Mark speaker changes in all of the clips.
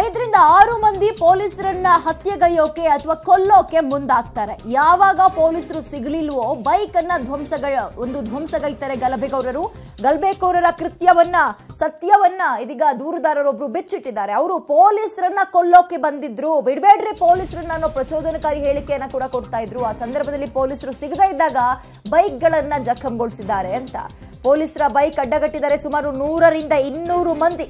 Speaker 1: ಐದರಿಂದ ಆರು ಮಂದಿ ಪೊಲೀಸರನ್ನ ಹತ್ಯೆಗೈಯೋಕೆ ಅಥವಾ ಕೊಲ್ಲೋಕೆ ಮುಂದಾಗ್ತಾರೆ ಯಾವಾಗ ಪೊಲೀಸರು ಸಿಗಲಿಲ್ವೋ ಬೈಕ್ ಅನ್ನ ಧ್ವಂಸಗ ಒಂದು ಧ್ವಂಸಗೈತಾರೆ ಗಲಭೆಗೌರರು ಗಲಭೆಗೌರರ ಕೃತ್ಯವನ್ನ ಸತ್ಯವನ್ನ ಇದೀಗ ದೂರುದಾರರೊಬ್ರು ಬಿಚ್ಚಿಟ್ಟಿದ್ದಾರೆ ಅವರು ಪೊಲೀಸರನ್ನ ಕೊಲ್ಲೋಕೆ ಬಂದಿದ್ರು ಬಿಡಬೇಡ್ರಿ ಪೊಲೀಸರನ್ನ ಅನ್ನೋ ಪ್ರಚೋದನಕಾರಿ ಹೇಳಿಕೆಯನ್ನ ಕೂಡ ಕೊಡ್ತಾ ಇದ್ರು ಆ ಸಂದರ್ಭದಲ್ಲಿ ಪೊಲೀಸರು ಸಿಗದೇ ಇದ್ದಾಗ ಬೈಕ್ಗಳನ್ನ ಜಖಂಗೊಳಿಸಿದ್ದಾರೆ ಅಂತ ಪೊಲೀಸರ ಬೈಕ್ ಅಡ್ಡಗಟ್ಟಿದರೆ ಸುಮಾರು ನೂರರಿಂದ ಇನ್ನೂರು ಮಂದಿ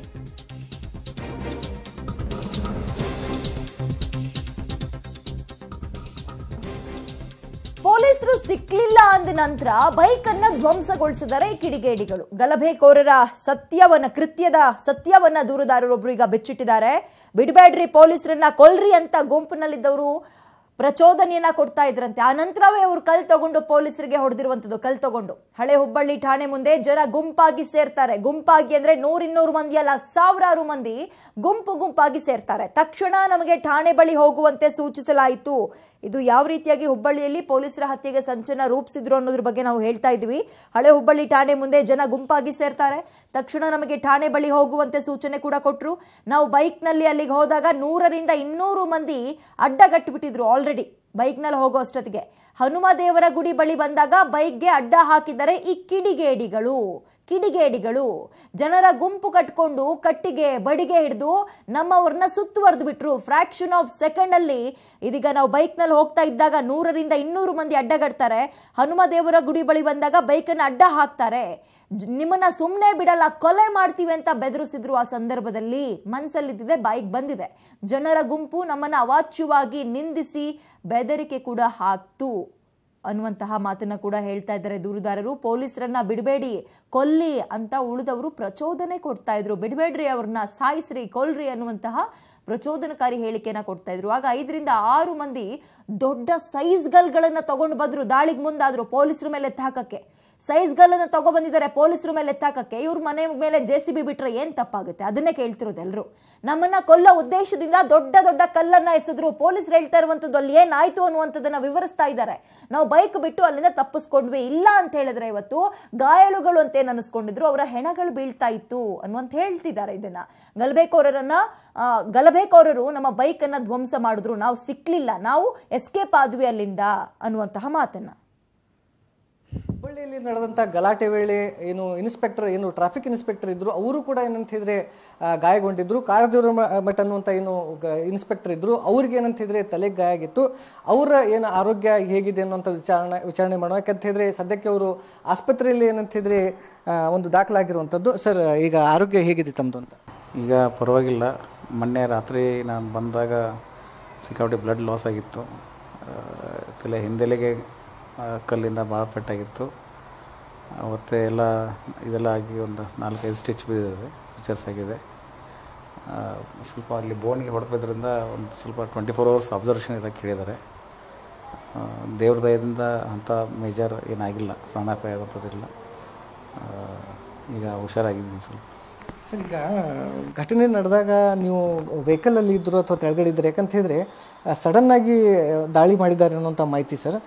Speaker 1: ಹೆಸರು ಸಿಕ್ಲಿಲ್ಲ ಅಂದ ನಂತರ ಬೈಕ್ ಅನ್ನ ಧ್ವಂಸಗೊಳಿಸಿದರೆ ಕಿಡಿಗೇಡಿಗಳು ಕೋರರ ಸತ್ಯವನ್ನ ಕೃತ್ಯದ ಸತ್ಯವನ್ನ ದೂರುದಾರರೊಬ್ರು ಈಗ ಬೆಚ್ಚಿಟ್ಟಿದ್ದಾರೆ ಬಿಡಬೇಡ್ರಿ ಪೊಲೀಸರನ್ನ ಕೊಲ್ರಿ ಅಂತ ಗುಂಪಿನಲ್ಲಿದ್ದವರು ಪ್ರಚೋದನೆಯನ್ನ ಕೊಡ್ತಾ ಇದ್ರಂತೆ ಆ ನಂತರವೇ ಅವರು ಕಲ್ ತಗೊಂಡು ಪೊಲೀಸರಿಗೆ ಹೊಡೆದಿರುವಂಥದ್ದು ಕಲ್ ತಗೊಂಡು ಹಳೆ ಹುಬ್ಬಳ್ಳಿ ಠಾಣೆ ಮುಂದೆ ಜನ ಗುಂಪಾಗಿ ಸೇರ್ತಾರೆ ಗುಂಪಾಗಿ ಅಂದ್ರೆ ನೂರಿನ್ನೂರು ಮಂದಿ ಅಲ್ಲ ಸಾವಿರಾರು ಮಂದಿ ಗುಂಪು ಗುಂಪಾಗಿ ಸೇರ್ತಾರೆ ತಕ್ಷಣ ನಮಗೆ ಠಾಣೆ ಬಳಿ ಹೋಗುವಂತೆ ಸೂಚಿಸಲಾಯಿತು ಇದು ಯಾವ ರೀತಿಯಾಗಿ ಹುಬ್ಬಳ್ಳಿಯಲ್ಲಿ ಪೊಲೀಸರ ಹತ್ಯೆಗೆ ಸಂಚನ ರೂಪಿಸಿದ್ರು ಅನ್ನೋದ್ರ ಬಗ್ಗೆ ನಾವು ಹೇಳ್ತಾ ಇದ್ವಿ ಹಳೆ ಹುಬ್ಬಳ್ಳಿ ಠಾಣೆ ಮುಂದೆ ಜನ ಗುಂಪಾಗಿ ಸೇರ್ತಾರೆ ತಕ್ಷಣ ನಮಗೆ ಠಾಣೆ ಬಳಿ ಹೋಗುವಂತೆ ಸೂಚನೆ ಕೂಡ ಕೊಟ್ಟರು ನಾವು ಬೈಕ್ನಲ್ಲಿ ಅಲ್ಲಿಗೆ ಹೋದಾಗ ನೂರರಿಂದ ಇನ್ನೂರು ಮಂದಿ ಅಡ್ಡಗಟ್ಟಿಬಿಟ್ಟಿದ್ರು ಆಲ್ರೆಡಿ ಬೈಕ್ನಲ್ಲಿ ಹೋಗೋ ಅಷ್ಟೊತ್ತಿಗೆ ಹನುಮ ದೇವರ ಗುಡಿ ಬಳಿ ಬಂದಾಗ ಬೈಕ್ಗೆ ಅಡ್ಡ ಹಾಕಿದರೆ ಈ ಕಿಡಿಗೇಡಿಗಳು ಕಿಡಿಗೇಡಿಗಳು ಜನರ ಗುಂಪು ಕಟ್ಕೊಂಡು ಕಟ್ಟಿಗೆ ಬಡಿಗೆ ಹಿಡಿದು ನಮ್ಮವ್ರನ್ನ ಸುತ್ತುವರೆದು ಬಿಟ್ರು ಫ್ರ್ಯಾಕ್ಷನ್ ಆಫ್ ಸೆಕೆಂಡ್ ಅಲ್ಲಿ ಇದೀಗ ನಾವು ಬೈಕ್ನಲ್ಲಿ ಹೋಗ್ತಾ ಇದ್ದಾಗ ನೂರರಿಂದ ಇನ್ನೂರು ಮಂದಿ ಅಡ್ಡಗಡ್ತಾರೆ ಹನುಮ ದೇವರ ಗುಡಿ ಬಳಿ ಬಂದಾಗ ಬೈಕನ್ನು ಅಡ್ಡ ಹಾಕ್ತಾರೆ ನಿಮ್ಮನ್ನ ಸುಮ್ಮನೆ ಬಿಡಲ್ಲ ಕೊಲೆ ಮಾಡ್ತೀವಿ ಅಂತ ಬೆದರಿಸಿದ್ರು ಆ ಸಂದರ್ಭದಲ್ಲಿ ಮನಸ್ಸಲ್ಲಿದ್ದಿದೆ ಬಾಯಿಗೆ ಬಂದಿದೆ ಜನರ ಗುಂಪು ನಮ್ಮನ್ನ ಅವಾಚ್ಯವಾಗಿ ನಿಂದಿಸಿ ಬೆದರಿಕೆ ಕೂಡ ಹಾಕ್ತು ಅನ್ನುವಂತಹ ಮಾತನ್ನ ಕೂಡ ಹೇಳ್ತಾ ಇದ್ದಾರೆ ದೂರುದಾರರು ಪೊಲೀಸರನ್ನ ಬಿಡಬೇಡಿ ಕೊಲ್ಲಿ ಅಂತ ಉಳಿದವರು ಪ್ರಚೋದನೆ ಕೊಡ್ತಾ ಇದ್ರು ಬಿಡಬೇಡ್ರಿ ಅವ್ರನ್ನ ಸಾಯಿಸ್ರಿ ಕೊಲ್ರಿ ಅನ್ನುವಂತಹ ಪ್ರಚೋದನಕಾರಿ ಹೇಳಿಕೆನ ಕೊಡ್ತಾ ಇದ್ರು ಆಗ ಐದರಿಂದ ಆರು ಮಂದಿ ದೊಡ್ಡ ಸೈಜ್ ಗಲ್ಗಳನ್ನು ತಗೊಂಡು ಬಂದ್ರು ದಾಳಿಗೆ ಮುಂದಾದ್ರು ಪೊಲೀಸರ ಮೇಲೆ ತಾಕಕ್ಕೆ ಸೈಜ್ಗಳನ್ನು ತಗೊಬಂದಿದ್ದಾರೆ ಪೊಲೀಸರ ಮೇಲೆ ಎತ್ತಾಕಕ್ಕೆ ಇವ್ರ ಮನೆ ಮೇಲೆ ಜೆ ಸಿ ಬಿ ಬಿಟ್ಟರೆ ಏನು ತಪ್ಪಾಗುತ್ತೆ ಅದನ್ನೇ ಕೇಳ್ತಿರೋದು ಎಲ್ಲರೂ ನಮ್ಮನ್ನು ಕೊಲ್ಲೋ ಉದ್ದೇಶದಿಂದ ದೊಡ್ಡ ದೊಡ್ಡ ಕಲ್ಲನ್ನ ಎಸೆದ್ರು ಪೊಲೀಸರು ಹೇಳ್ತಾ ಇರುವಂತದ್ದು ಅಲ್ಲಿ ಏನಾಯ್ತು ಅನ್ನುವಂಥದ್ದನ್ನ ವಿವರಿಸ್ತಾ ಇದ್ದಾರೆ ನಾವು ಬೈಕ್ ಬಿಟ್ಟು ಅಲ್ಲಿಂದ ತಪ್ಪಿಸ್ಕೊಂಡ್ವಿ ಇಲ್ಲ ಅಂತ ಹೇಳಿದ್ರೆ ಇವತ್ತು ಗಾಯಾಳುಗಳು ಅಂತ ಏನು ಅನಿಸ್ಕೊಂಡಿದ್ರು ಅವರ ಹೆಣಗಳು ಬೀಳ್ತಾ ಇತ್ತು ಅನ್ನುವಂತ ಹೇಳ್ತಿದ್ದಾರೆ ಇದನ್ನ ಗಲಭೆಕೋರರನ್ನು ಗಲಭೆಕೋರರು ನಮ್ಮ ಬೈಕನ್ನು ಧ್ವಂಸ ಮಾಡಿದ್ರು ನಾವು ಸಿಕ್ಕಲಿಲ್ಲ ನಾವು ಎಸ್ಕೇಪ್ ಆದ್ವಿ ಅಲ್ಲಿಂದ ಅನ್ನುವಂತಹ ಮಾತನ್ನು
Speaker 2: ಹುಬ್ಬಳ್ಳಿಯಲ್ಲಿ ನಡೆದಂಥ ಗಲಾಟೆ ವೇಳೆ ಏನು ಇನ್ಸ್ಪೆಕ್ಟರ್ ಏನು ಟ್ರಾಫಿಕ್ ಇನ್ಸ್ಪೆಕ್ಟರ್ ಇದ್ದರು ಅವರು ಕೂಡ ಏನಂತ ಹೇಳಿದ್ರೆ ಗಾಯಗೊಂಡಿದ್ದರು ಕಾರದೇವ್ರ ಮಠ ಅನ್ನುವಂಥ ಏನು ಇನ್ಸ್ಪೆಕ್ಟರ್ ಇದ್ದರು ಅವ್ರಿಗೆ ಏನಂತ ತಲೆಗೆ ಗಾಯ ಆಗಿತ್ತು ಅವರ ಏನು ಆರೋಗ್ಯ ಹೇಗಿದೆ ಅನ್ನೋಂಥ ವಿಚಾರಣೆ ವಿಚಾರಣೆ ಮಾಡೋ ಯಾಕಂತ ಸದ್ಯಕ್ಕೆ ಅವರು ಆಸ್ಪತ್ರೆಯಲ್ಲಿ ಏನಂತ ಒಂದು ದಾಖಲಾಗಿರುವಂಥದ್ದು ಸರ್ ಈಗ ಆರೋಗ್ಯ ಹೇಗಿದೆ ತಮ್ಮದು ಅಂತ
Speaker 3: ಈಗ ಪರವಾಗಿಲ್ಲ ಮೊನ್ನೆ ರಾತ್ರಿ ನಾನು ಬಂದಾಗ ಸಿಕ್ಕಾಪಟ್ಟೆ ಬ್ಲಡ್ ಲಾಸ್ ಆಗಿತ್ತು ತಲೆ ಹಿಂದೆಲೆಗೆ ಕಲ್ಲಿಂದ ಭಾಳ ಪೆಟ್ಟಾಗಿತ್ತು ಮತ್ತು ಎಲ್ಲ ಇದೆಲ್ಲ ಆಗಿ ಒಂದು ನಾಲ್ಕೈದು ಸ್ಟಿಚ್ ಬಿದ್ದಿದೆ ಸ್ಟಿಚರ್ಸ್ ಆಗಿದೆ ಸ್ವಲ್ಪ ಅಲ್ಲಿ ಬೋನಿಗೆ ಹೊಡೆದ್ರಿಂದ ಒಂದು ಸ್ವಲ್ಪ ಟ್ವೆಂಟಿ ಫೋರ್ ಅವರ್ಸ್ ಅಬ್ಸರ್ವೇಷನ್ ಇರೋಕ್ಕೆ ಕೇಳಿದ್ದಾರೆ ದೇವ್ರ ದಯದಿಂದ ಅಂಥ ಮೇಜರ್ ಏನಾಗಿಲ್ಲ ಪ್ರಾಣಾಪಾಯ ಬರ್ತದಿಲ್ಲ ಈಗ ಹುಷಾರಾಗಿದ್ದೀನಿ ಸ್ವಲ್ಪ
Speaker 2: ಸರ್ ಈಗ ಘಟನೆ ನಡೆದಾಗ ನೀವು ವೆಹಿಕಲಲ್ಲಿ ಇದ್ದರು ಅಥವಾ ತೆಳಗಡೆ ಇದ್ದರು ಯಾಕಂತ ಹೇಳಿದ್ರೆ ಸಡನ್ನಾಗಿ ದಾಳಿ ಮಾಡಿದ್ದಾರೆ ಅನ್ನೋಂಥ ಮಾಹಿತಿ ಸರ್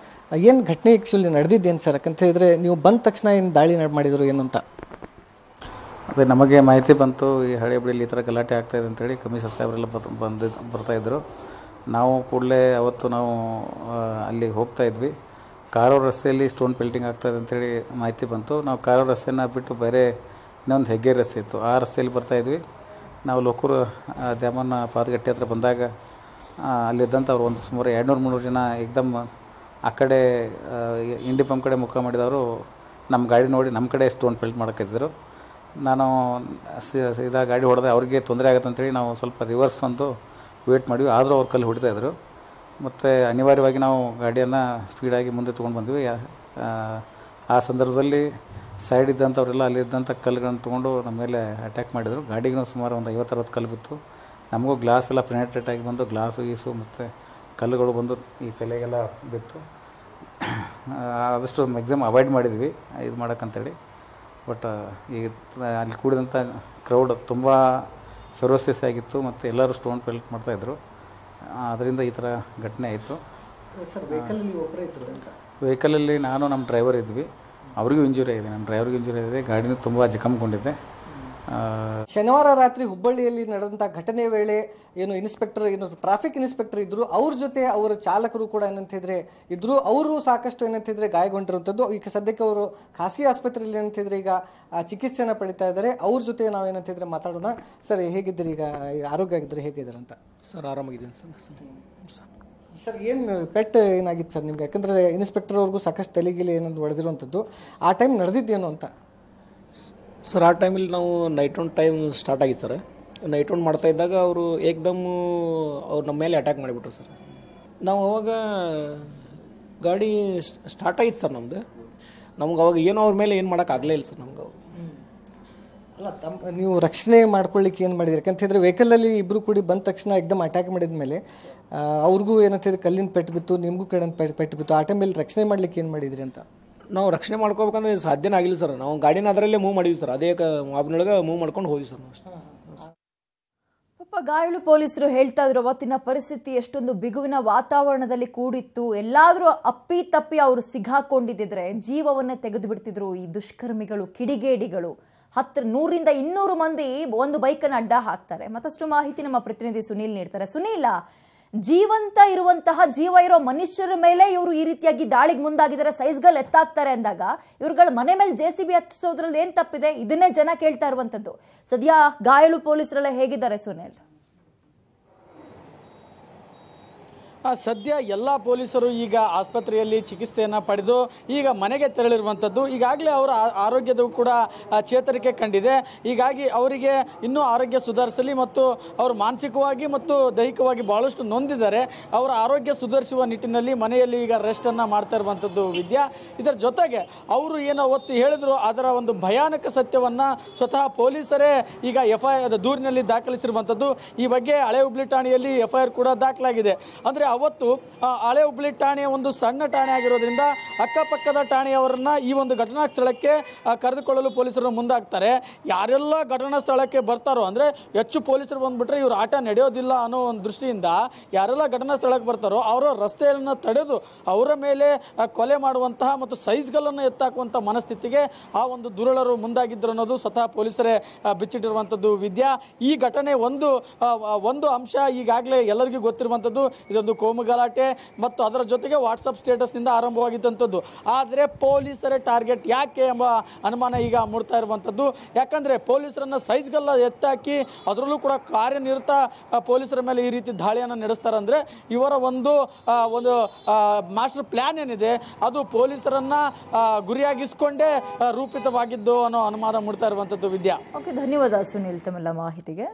Speaker 2: ಏನು ಘಟನೆ ಆ್ಯಕ್ಚುಲಿ ನಡೆದಿದ್ದೇನು ಸರ್ ಯಾಕಂತ ಹೇಳಿದ್ರೆ ನೀವು ಬಂದ ತಕ್ಷಣ ಏನು ದಾಳಿ ಮಾಡಿದರು ಏನು ಅಂತ
Speaker 3: ಅದೇ ನಮಗೆ ಮಾಹಿತಿ ಬಂತು ಈ ಹಳೆ ಬಳಿಯಲ್ಲಿ ಈ ಥರ ಗಲಾಟೆ ಆಗ್ತಾಯಿದೆ ಅಂತೇಳಿ ಕಮಿಷನರ್ ಸಾಹೇಬರೆಲ್ಲ ಬಂದು ಬರ್ತಾಯಿದ್ರು ನಾವು ಕೂಡಲೇ ಅವತ್ತು ನಾವು ಅಲ್ಲಿ ಹೋಗ್ತಾ ಇದ್ವಿ ಕಾರೋ ರಸ್ತೆಯಲ್ಲಿ ಸ್ಟೋನ್ ಪೆಲ್ಟಿಂಗ್ ಆಗ್ತಾಯಿದೆ ಅಂತೇಳಿ ಮಾಹಿತಿ ಬಂತು ನಾವು ಕಾರೋ ರಸ್ತೆಯನ್ನು ಬಿಟ್ಟು ಬೇರೆ ಇನ್ನೊಂದು ಹೆಗ್ಗೆ ರಸ್ತೆ ಇತ್ತು ಆ ರಸ್ತೆಯಲ್ಲಿ ಬರ್ತಾಯಿದ್ವಿ ನಾವು ಲೋಕೂರು ದ್ಯಾಮನ ಪಾದಗಟ್ಟೆ ಹತ್ರ ಬಂದಾಗ ಅಲ್ಲಿದ್ದಂಥ ಅವ್ರು ಒಂದು ಸುಮಾರು ಎರಡುನೂರು ಮುನ್ನೂರು ಜನ ಏಕ್ದಮ್ ಆ ಕಡೆ ಇಂಡಿ ಪಂಪ್ ಕಡೆ ಮುಖ ಮಾಡಿದವರು ನಮ್ಮ ಗಾಡಿ ನೋಡಿ ನಮ್ಮ ಕಡೆ ಸ್ಟೋನ್ ಫಿಲ್ಟ್ ಮಾಡೋಕ್ಕಿದ್ದರು ನಾನು ಸೀದಾ ಗಾಡಿ ಹೊಡೆದೆ ಅವ್ರಿಗೆ ತೊಂದರೆ ಆಗುತ್ತೆ ಅಂತೇಳಿ ನಾವು ಸ್ವಲ್ಪ ರಿವರ್ಸ್ ಬಂದು ವೇಟ್ ಮಾಡಿವಿ ಆದರೂ ಅವ್ರ ಕಲ್ಲಿ ಹೊಡಿತಾಯಿದ್ರು ಮತ್ತು ಅನಿವಾರ್ಯವಾಗಿ ನಾವು ಗಾಡಿಯನ್ನು ಸ್ಪೀಡಾಗಿ ಮುಂದೆ ತೊಗೊಂಡು ಬಂದ್ವಿ ಆ ಸಂದರ್ಭದಲ್ಲಿ ಸೈಡ್ ಇದ್ದಂಥವರೆಲ್ಲ ಅಲ್ಲಿದ್ದಂಥ ಕಲ್ಲುಗಳನ್ನ ತೊಗೊಂಡು ನಮ್ಮ ಮೇಲೆ ಅಟ್ಯಾಕ್ ಮಾಡಿದರು ಗಾಡಿಗೂ ಸುಮಾರು ಒಂದು ಐವತ್ತರವತ್ತು ಕಲ್ಲು ಬಿತ್ತು ನಮಗೂ ಗ್ಲಾಸ್ ಎಲ್ಲ ಪೆನೆಟ್ರೇಟ್ ಆಗಿ ಬಂದು ಗ್ಲಾಸು ಗೀಸು ಮತ್ತು ಕಲ್ಲುಗಳು ಬಂದು ಈ ತಲೆಗೆಲ್ಲ ಬಿತ್ತು ಆದಷ್ಟು ಮ್ಯಾಕ್ಸಿಮಮ್ ಅವಾಯ್ಡ್ ಮಾಡಿದ್ವಿ ಇದು ಮಾಡೋಕ್ಕಂಥೇಳಿ ಬಟ್ ಈ ಅಲ್ಲಿ ಕೂಡಿದಂಥ ಕ್ರೌಡ್ ತುಂಬ ಫೆರೋಸಿಯಸ್ ಆಗಿತ್ತು ಮತ್ತು ಎಲ್ಲರೂ ಸ್ಟೋನ್ ಪೆಲ್ಟ್ ಮಾಡ್ತಾಯಿದ್ರು ಅದರಿಂದ ಈ ಥರ ಘಟನೆ ಆಯಿತು ವೆಹಿಕಲಲ್ಲಿ ನಾನು ನಮ್ಮ ಡ್ರೈವರ್ ಇದ್ವಿ ಅವರಿಗೂ ಇಂಜುರಿ
Speaker 2: ಆಗಿದೆ ನನ್ನ ಡ್ರೈವರ್ಗೂ ಇಂಜುರಿ ಆಗಿದೆ ಗಾಡಿನೂ ತುಂಬ ಜಖಮ್ಕೊಂಡಿದ್ದೆ ಶನಿವಾರ ರಾತ್ರಿ ಹುಬ್ಬಳ್ಳಿಯಲ್ಲಿ ನಡೆದಂಥ ಘಟನೆ ವೇಳೆ ಏನು ಇನ್ಸ್ಪೆಕ್ಟರ್ ಏನು ಟ್ರಾಫಿಕ್ ಇನ್ಸ್ಪೆಕ್ಟರ್ ಇದ್ದರು ಅವ್ರ ಜೊತೆ ಅವರ ಚಾಲಕರು ಕೂಡ ಏನಂತಿದ್ರೆ ಇದ್ದರು ಅವರು ಸಾಕಷ್ಟು ಏನಂತಿದ್ರೆ ಗಾಯಗೊಂಡಿರುವಂಥದ್ದು ಈಗ ಸದ್ಯಕ್ಕೆ ಅವರು ಖಾಸಗಿ ಆಸ್ಪತ್ರೆಯಲ್ಲಿ ಏನಂತಿದ್ರೆ ಈಗ ಚಿಕಿತ್ಸೆಯನ್ನು ಪಡಿತಾ ಇದ್ದಾರೆ ಅವ್ರ ಜೊತೆ ನಾವು ಏನಂತಿದ್ರೆ ಮಾತಾಡೋಣ ಸರ್ ಹೇಗಿದ್ದೀರಿ ಈಗ ಆರೋಗ್ಯ ಆಗಿದ್ದರೆ ಹೇಗಿದ್ದಾರೆ ಅಂತ ಸರ್ ಆರಾಮಾಗಿದ್ದೀನಿ ಸರ್ ಸರ್ ಏನು ಪೆಟ್ ಏನಾಗಿತ್ತು ಸರ್ ನಿಮ್ಗೆ ಯಾಕಂದರೆ ಇನ್ಸ್ಪೆಕ್ಟರ್ ಅವ್ರಿಗೂ ಸಾಕಷ್ಟು ತಲೆಗಿಲಿ ಏನೊಂದು ಹೊಡೆದಿರುವಂಥದ್ದು ಆ ಟೈಮ್ ನಡೆದಿದ್ದೇನು ಅಂತ
Speaker 4: ಸರ್ ಆ ಟೈಮಲ್ಲಿ ನಾವು ನೈಟ್ ಒನ್ ಟೈಮ್ ಸ್ಟಾರ್ಟ್ ಆಗಿತ್ತು ಸರ್ ನೈಟ್ ಒನ್ ಮಾಡ್ತಾ ಇದ್ದಾಗ ಅವರು ಏಕ್ದಮ್ ಅವ್ರು ನಮ್ಮ ಮೇಲೆ ಅಟ್ಯಾಕ್ ಮಾಡಿಬಿಟ್ರು ಸರ್ ನಾವು ಅವಾಗ ಗಾಡಿ ಸ್ಟಾರ್ಟ್ ಆಗಿತ್ತು ಸರ್ ನಮ್ಮದು ನಮ್ಗೆ ಅವಾಗ ಏನೋ ಅವ್ರ ಮೇಲೆ ಏನು ಮಾಡೋಕ್ಕಾಗಲೇ ಇಲ್ಲ ಸರ್ ನಮ್ಗೆ ಅವಾಗ
Speaker 2: ಅಲ್ಲ ತಮ್ಮ ನೀವು ರಕ್ಷಣೆ ಮಾಡ್ಕೊಳ್ಳಿಕ್ಕೆ ಏನು ಮಾಡಿದ್ರಿ ಯಾಕಂತ ಹೇಳಿದ್ರೆ ವೆಹಿಕಲಲ್ಲಿ ಇಬ್ಬರು ಕೂಡಿ ಬಂದ ತಕ್ಷಣ ಎಕ್ದಮ್ ಅಟ್ಯಾಕ್ ಮಾಡಿದ ಮೇಲೆ ಅವ್ರಿಗೂ ಏನಂತ ಹೇಳಿ ಕಲ್ಲಿನ ಪೆಟ್ಟು ಬಿತ್ತು ನಿಮಗೂ ಕಡೆ ಪೆಟ್ಟು ಪೆಟ್ಟು ಬಿತ್ತು ಆ ಟೈಮಲ್ಲಿ ರಕ್ಷಣೆ ಮಾಡ್ಲಿಕ್ಕೆ ಏನು ಮಾಡಿದ್ರಿ ಅಂತ
Speaker 4: ನಾವು ರಕ್ಷಣೆ ಮಾಡ್ಕೋಬೇಕಂದ್ರೆ ಸಾಧ್ಯನೇ ಆಗಿಲ್ಲ ಸರ್ ನಾವು ಗಾಡಿನ ಅದರಲ್ಲೇ ಮೂವ್ ಮಾಡಿದ್ವಿ ಸರ್ ಅದೇ ಮಾಬ್ನೊಳಗೆ ಮೂವ್ ಮಾಡ್ಕೊಂಡು ಹೋದ್ವಿ ಸರ್
Speaker 1: ಪಾಪ ಗಾಯಳು ಪೊಲೀಸರು ಹೇಳ್ತಾ ಇದ್ರು ಅವತ್ತಿನ ಪರಿಸ್ಥಿತಿ ಎಷ್ಟೊಂದು ಬಿಗುವಿನ ವಾತಾವರಣದಲ್ಲಿ ಕೂಡಿತ್ತು ಎಲ್ಲಾದರೂ ಅಪ್ಪಿ ತಪ್ಪಿ ಅವರು ಸಿಗಾಕೊಂಡಿದ್ದಿದ್ರೆ ಜೀವವನ್ನೇ ತೆಗೆದು ಬಿಡ್ತಿದ್ರು ಈ ದುಷ್ಕರ್ಮಿಗಳು ಕಿಡಿಗೇಡಿಗಳು ಹತ್ತು ನೂರಿಂದ ಇನ್ನೂರು ಮಂದಿ ಒಂದು ಬೈಕನ್ನು ಅಡ್ಡ ಹಾಕ್ತಾರೆ ಮತ್ತಷ್ಟು ಮಾಹಿತಿ ನಮ್ಮ ಪ್ರತಿನಿಧಿ ಸುನೀಲ್ ನೀಡ್ತಾರೆ ಸುನೀಲ ಜೀವಂತ ಇರುವಂತಹ ಜೀವ ಇರೋ ಮನುಷ್ಯರ ಮೇಲೆ ಇವರು ಈ ರೀತಿಯಾಗಿ ದಾಳಿಗೆ ಮುಂದಾಗಿದ್ದಾರೆ ಸೈಜ್ಗಳು ಎತ್ತಾಗ್ತಾರೆ ಅಂದಾಗ ಇವ್ರುಗಳ ಮನೆ ಮೇಲೆ ಜೆ ಸಿ ಬಿ ಹತ್ತಿಸೋದ್ರಲ್ಲಿ ಏನು ತಪ್ಪಿದೆ ಇದನ್ನೇ ಜನ ಕೇಳ್ತಾ ಇರುವಂಥದ್ದು ಸದ್ಯ ಗಾಯಳು ಪೊಲೀಸರೆಲ್ಲ ಹೇಗಿದ್ದಾರೆ ಸುನೀಲ್
Speaker 4: ಸದ್ಯ ಎಲ್ಲ ಪೊಲೀಸರು ಈಗ ಆಸ್ಪತ್ರೆಯಲ್ಲಿ ಚಿಕಿತ್ಸೆಯನ್ನು ಪಡೆದು ಈಗ ಮನೆಗೆ ತೆರಳಿರುವಂಥದ್ದು ಈಗಾಗಲೇ ಅವರ ಆರೋಗ್ಯದ ಕೂಡ ಚೇತರಿಕೆ ಕಂಡಿದೆ ಹೀಗಾಗಿ ಅವರಿಗೆ ಇನ್ನೂ ಆರೋಗ್ಯ ಸುಧಾರಿಸಲಿ ಮತ್ತು ಅವರು ಮಾನಸಿಕವಾಗಿ ಮತ್ತು ದೈಹಿಕವಾಗಿ ಭಾಳಷ್ಟು ನೊಂದಿದ್ದಾರೆ ಅವರ ಆರೋಗ್ಯ ಸುಧಾರಿಸುವ ನಿಟ್ಟಿನಲ್ಲಿ ಮನೆಯಲ್ಲಿ ಈಗ ರೆಸ್ಟನ್ನು ಮಾಡ್ತಾ ಇರುವಂಥದ್ದು ವಿದ್ಯಾ ಇದರ ಜೊತೆಗೆ ಅವರು ಏನೋ ಒತ್ತು ಹೇಳಿದ್ರು ಅದರ ಒಂದು ಭಯಾನಕ ಸತ್ಯವನ್ನು ಸ್ವತಃ ಪೊಲೀಸರೇ ಈಗ ಎಫ್ ಐ ದೂರಿನಲ್ಲಿ ದಾಖಲಿಸಿರುವಂಥದ್ದು ಈ ಬಗ್ಗೆ ಹಳೆ ಹುಬ್ಳಿ ಠಾಣೆಯಲ್ಲಿ ಎಫ್ ಐ ಆರ್ ಕೂಡ ದಾಖಲಾಗಿದೆ ಅಂದರೆ ಅವತ್ತು ಹಳೆ ಹುಬ್ಳಿ ಠಾಣೆಯ ಒಂದು ಸಣ್ಣ ಠಾಣೆ ಆಗಿರೋದ್ರಿಂದ ಅಕ್ಕಪಕ್ಕದ ಠಾಣೆಯವರನ್ನ ಈ ಒಂದು ಘಟನಾ ಸ್ಥಳಕ್ಕೆ ಕರೆದುಕೊಳ್ಳಲು ಪೊಲೀಸರು ಮುಂದಾಗ್ತಾರೆ ಯಾರೆಲ್ಲ ಘಟನಾ ಸ್ಥಳಕ್ಕೆ ಬರ್ತಾರೋ ಅಂದರೆ ಹೆಚ್ಚು ಪೊಲೀಸರು ಬಂದುಬಿಟ್ರೆ ಇವರು ಆಟ ನಡೆಯೋದಿಲ್ಲ ಅನ್ನೋ ಒಂದು ದೃಷ್ಟಿಯಿಂದ ಯಾರೆಲ್ಲ ಘಟನಾ ಸ್ಥಳಕ್ಕೆ ಬರ್ತಾರೋ ಅವರ ರಸ್ತೆಯನ್ನು ತಡೆದು ಅವರ ಮೇಲೆ ಕೊಲೆ ಮಾಡುವಂತಹ ಮತ್ತು ಸೈಜ್ಗಳನ್ನು ಎತ್ತಾಕುವಂತಹ ಮನಸ್ಥಿತಿಗೆ ಆ ಒಂದು ದುರಳರು ಮುಂದಾಗಿದ್ದರು ಅನ್ನೋದು ಸ್ವತಃ ಪೊಲೀಸರೇ ಬಿಚ್ಚಿಟ್ಟಿರುವಂಥದ್ದು ವಿದ್ಯಾ ಈ ಘಟನೆ ಒಂದು ಒಂದು ಅಂಶ ಈಗಾಗಲೇ ಎಲ್ಲರಿಗೂ ಗೊತ್ತಿರುವಂಥದ್ದು ಇದೊಂದು ಕೋಮು ಗಲಾಟೆ ಮತ್ತು ಅದರ ಜೊತೆಗೆ ವಾಟ್ಸಪ್ ಸ್ಟೇಟಸ್ನಿಂದ ಆರಂಭವಾಗಿದ್ದಂಥದ್ದು ಆದರೆ ಪೊಲೀಸರೇ ಟಾರ್ಗೆಟ್ ಯಾಕೆ ಎಂಬ ಅನುಮಾನ ಈಗ ಮೂಡ್ತಾ ಇರುವಂಥದ್ದು ಯಾಕಂದರೆ ಪೊಲೀಸರನ್ನು ಸೈಜ್ಗೆಲ್ಲ ಎತ್ತಾಕಿ ಅದರಲ್ಲೂ ಕೂಡ ಕಾರ್ಯನಿರತ ಪೊಲೀಸರ ಮೇಲೆ ಈ ರೀತಿ ದಾಳಿಯನ್ನು ನಡೆಸ್ತಾರೆ ಅಂದರೆ ಇವರ ಒಂದು ಒಂದು ಮಾಸ್ಟರ್ ಪ್ಲ್ಯಾನ್ ಏನಿದೆ ಅದು ಪೊಲೀಸರನ್ನು ಗುರಿಯಾಗಿಸಿಕೊಂಡೇ ರೂಪಿತವಾಗಿದ್ದು ಅನ್ನೋ ಅನುಮಾನ ಮೂಡ್ತಾ ಇರುವಂಥದ್ದು ವಿದ್ಯಾ
Speaker 1: ಓಕೆ ಧನ್ಯವಾದ ಸುನೀಲ್ ತಮ್ಮೆಲ್ಲ ಮಾಹಿತಿಗೆ